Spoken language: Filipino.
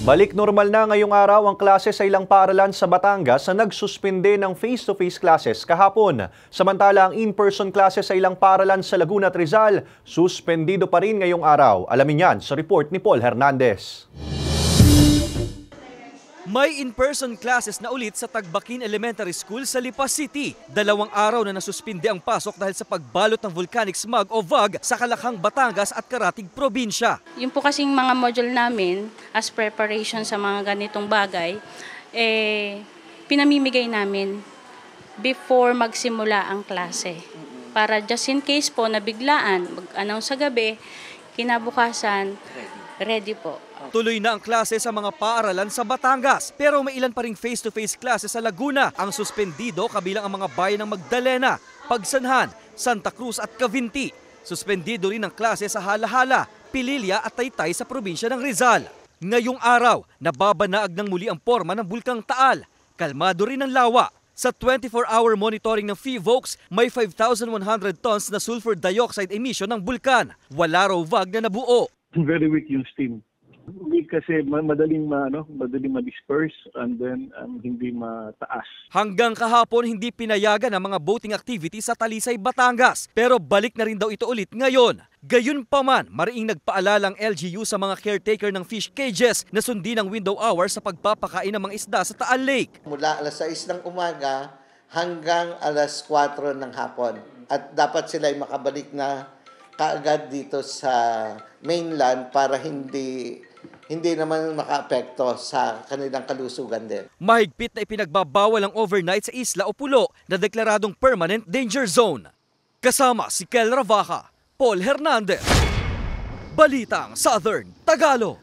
Balik normal na ngayong araw ang klase sa ilang paaralan sa Batangas na nagsuspinde ng face-to-face -face classes kahapon. Samantala ang in-person classes sa ilang paaralan sa Laguna at Rizal, suspendido pa rin ngayong araw. Alamin yan sa report ni Paul Hernandez. May in-person classes na ulit sa Tagbakin Elementary School sa Lipa City. Dalawang araw na nasuspinde ang pasok dahil sa pagbalot ng volcanic smog o VAG sa Kalakhang, Batangas at Karatig probinsya. Yung po kasing mga module namin as preparation sa mga ganitong bagay, eh, pinamimigay namin before magsimula ang klase. Para just in case po na biglaan, mag-announce sa gabi, kinabukasan, Ready po. Oh. Tuloy na ang klase sa mga paaralan sa Batangas, pero may ilan pa ring face-to-face klase sa Laguna. Ang suspendido kabilang ang mga bayan ng Magdalena, Pagsanhan, Santa Cruz at Cavinti. Suspendido rin ang klase sa Halahala, Pililia at Taytay sa probinsya ng Rizal. Ngayong araw, nababanaag ng muli ang forma ng Bulkang Taal. Kalmado rin ang lawa. Sa 24-hour monitoring ng FIVOX, e may 5,100 tons na sulfur dioxide emission ng bulkan. Wala raw vag na nabuo very weak yung steam. Hindi kasi madaling ma, ano, madaling ma-disperse and then um, hindi mataas. Hanggang kahapon hindi pinayagan ang mga boating activity sa Talisay, Batangas. Pero balik na rin daw ito ulit ngayon. Gayun pa man, mariing nagpaalala ang LGU sa mga caretaker ng fish cages na sundin ang window hour sa pagpapakain ng mga isda sa Taal Lake. Mula alas 6 ng umaga hanggang alas 4 ng hapon. At dapat sila ay makabalik na kaagad dito sa mainland para hindi hindi naman makaapekto sa kanilang kalusugan din. Mahigpit na ipinagbabawal ang overnight sa isla o pulo na deklaradong permanent danger zone. Kasama si Kel Ravaca, Paul Hernandez. Balitang Southern Tagalog.